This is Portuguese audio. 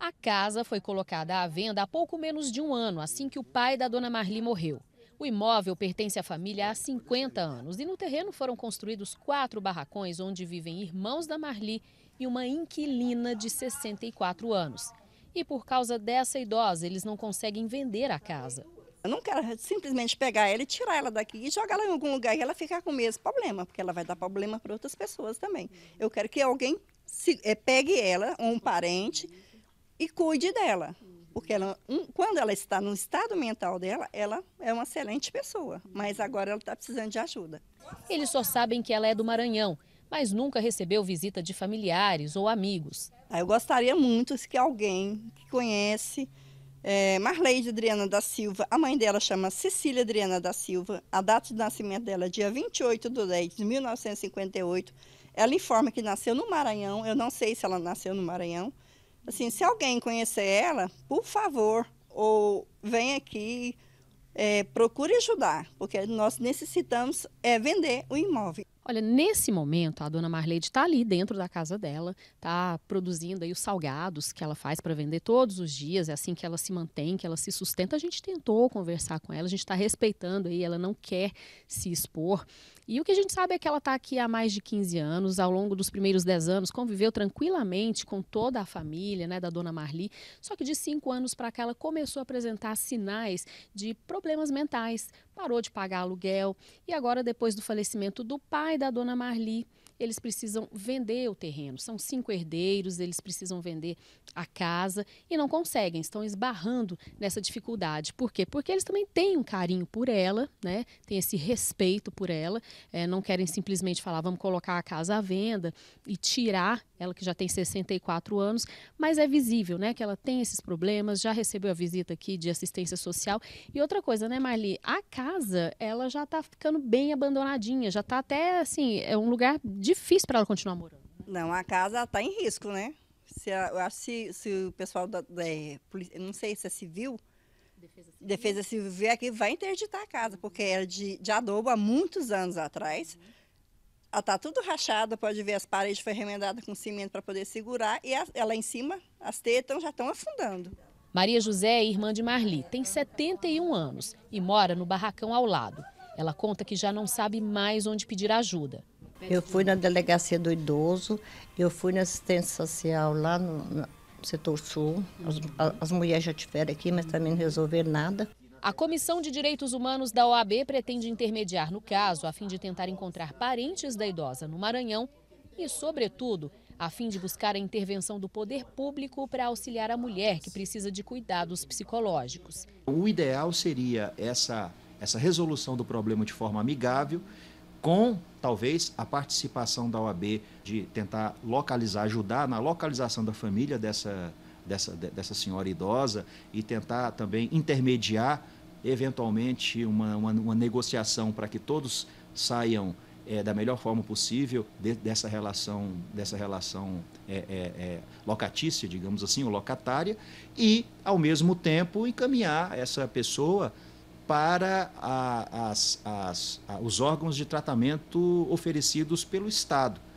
A casa foi colocada à venda há pouco menos de um ano, assim que o pai da dona Marli morreu. O imóvel pertence à família há 50 anos e no terreno foram construídos quatro barracões onde vivem irmãos da Marli e uma inquilina de 64 anos. E por causa dessa idosa, eles não conseguem vender a casa. Eu não quero simplesmente pegar ela e tirar ela daqui e jogar ela em algum lugar e ela ficar com o mesmo problema, porque ela vai dar problema para outras pessoas também. Eu quero que alguém se, é, pegue ela, ou um parente, e cuide dela. Porque ela, um, quando ela está no estado mental dela, ela é uma excelente pessoa, mas agora ela está precisando de ajuda. Eles só sabem que ela é do Maranhão, mas nunca recebeu visita de familiares ou amigos. Ah, eu gostaria muito que alguém que conhece é, de Adriana da Silva, a mãe dela chama Cecília Adriana da Silva, a data de nascimento dela é dia 28 de 10 de 1958. Ela informa que nasceu no Maranhão, eu não sei se ela nasceu no Maranhão, Assim, se alguém conhecer ela, por favor, ou vem aqui, é, procure ajudar, porque nós necessitamos é, vender o imóvel. Olha, nesse momento, a dona Marleide está ali dentro da casa dela, está produzindo aí os salgados que ela faz para vender todos os dias, é assim que ela se mantém, que ela se sustenta. A gente tentou conversar com ela, a gente está respeitando aí, ela não quer se expor. E o que a gente sabe é que ela está aqui há mais de 15 anos, ao longo dos primeiros 10 anos, conviveu tranquilamente com toda a família né, da dona Marli, só que de 5 anos para cá ela começou a apresentar sinais de problemas mentais, parou de pagar aluguel e agora, depois do falecimento do pai da dona Marli, eles precisam vender o terreno. São cinco herdeiros, eles precisam vender a casa e não conseguem, estão esbarrando nessa dificuldade. Por quê? Porque eles também têm um carinho por ela, né? Tem esse respeito por ela, é, não querem simplesmente falar, vamos colocar a casa à venda e tirar ela que já tem 64 anos, mas é visível, né, que ela tem esses problemas, já recebeu a visita aqui de assistência social. E outra coisa, né, Marli, a casa casa, ela já está ficando bem abandonadinha, já está até assim, é um lugar difícil para ela continuar morando. Né? Não, a casa está em risco, né? Se, eu acho se, se o pessoal da, da é, não sei se é civil, Defesa Civil. Defesa Civil aqui vai interditar a casa, uhum. porque era é de, de adobo há muitos anos atrás. Uhum. Ela tá tudo rachada, pode ver as paredes foi remendada com cimento para poder segurar e a, ela em cima, as tetas então já estão afundando. Maria José é irmã de Marli, tem 71 anos e mora no barracão ao lado. Ela conta que já não sabe mais onde pedir ajuda. Eu fui na delegacia do idoso, eu fui na assistência social lá no, no setor sul. As, as, mulheres já tiveram aqui, mas também não resolveram nada. A Comissão de Direitos Humanos da OAB pretende intermediar no caso, a fim de tentar encontrar parentes da idosa no Maranhão e, sobretudo, a fim de buscar a intervenção do poder público para auxiliar a mulher que precisa de cuidados psicológicos. O ideal seria essa, essa resolução do problema de forma amigável, com talvez a participação da OAB de tentar localizar, ajudar na localização da família dessa, dessa, dessa senhora idosa e tentar também intermediar eventualmente uma, uma, uma negociação para que todos saiam é, da melhor forma possível de, dessa relação, dessa relação é, é, é, locatícia, digamos assim, ou locatária, e, ao mesmo tempo, encaminhar essa pessoa para a, as, as, a, os órgãos de tratamento oferecidos pelo Estado